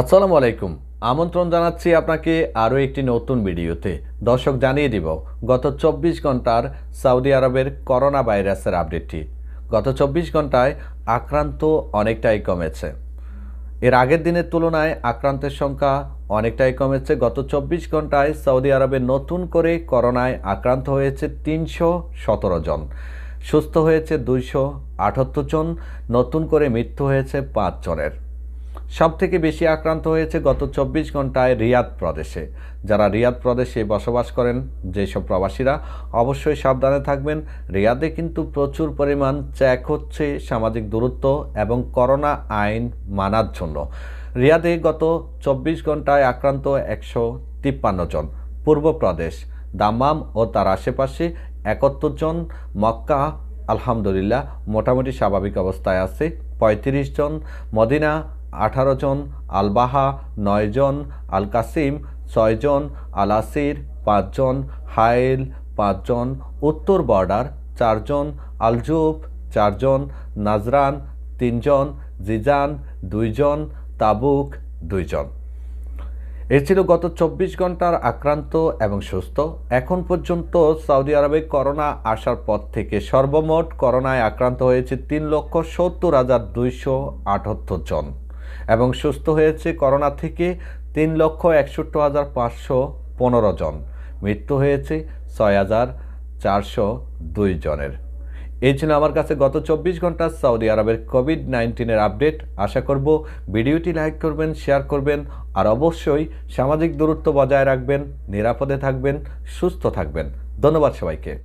আসসালামু আলাইকুম আমন্ত্রণ জানাচ্ছি আপনাকে আরও একটি নতুন ভিডিওতে দর্শক জানিয়ে দিব গত চব্বিশ ঘন্টার সৌদি আরবের করোনা ভাইরাসের আপডেটটি গত চব্বিশ ঘন্টায় আক্রান্ত অনেকটাই কমেছে এর আগের দিনের তুলনায় আক্রান্তের সংখ্যা অনেকটাই কমেছে গত চব্বিশ ঘন্টায় সৌদি আরবে নতুন করে করোনায় আক্রান্ত হয়েছে তিনশো সতেরো জন সুস্থ হয়েছে দুইশো জন নতুন করে মৃত্যু হয়েছে পাঁচ জনের সবথেকে বেশি আক্রান্ত হয়েছে গত চব্বিশ ঘন্টায় রিয়াদ প্রদেশে যারা রিয়াদ প্রদেশে বসবাস করেন যেসব প্রবাসীরা অবশ্যই সাবধানে থাকবেন রিয়াদে কিন্তু প্রচুর পরিমাণ চ্যাক হচ্ছে সামাজিক দূরত্ব এবং করোনা আইন মানার জন্য রিয়াদে গত চব্বিশ ঘন্টায় আক্রান্ত একশো তিপ্পান্ন জন পূর্ব প্রদেশ দামাম ও তার আশেপাশে একাত্তর জন মক্কা আলহামদুলিল্লাহ মোটামুটি স্বাভাবিক অবস্থায় আছে পঁয়ত্রিশ জন মদিনা আঠারো জন আলবাহা নয় নয়জন আল কাসিম ছয়জন আল আসির পাঁচজন হাইল পাঁচজন উত্তর বর্ডার চারজন আলজুব চারজন নাজরান তিনজন জিজান দুইজন তাবুক দুইজন এ ছিল গত চব্বিশ ঘন্টার আক্রান্ত এবং সুস্থ এখন পর্যন্ত সৌদি আরবে করোনা আসার পর থেকে সর্বমোট করোনায় আক্রান্ত হয়েছে তিন লক্ষ সত্তর হাজার দুইশো আটাত্তর জন এবং সুস্থ হয়েছে করোনা থেকে তিন লক্ষ একষট্টি হাজার পাঁচশো পনেরো জন মৃত্যু হয়েছে ছয় হাজার চারশো দুই জনের এই ছিল আমার কাছে গত চব্বিশ ঘন্টা সৌদি আরবের কোভিড নাইন্টিনের আপডেট আশা করব ভিডিওটি লাইক করবেন শেয়ার করবেন আর অবশ্যই সামাজিক দূরত্ব বজায় রাখবেন নিরাপদে থাকবেন সুস্থ থাকবেন ধন্যবাদ সবাইকে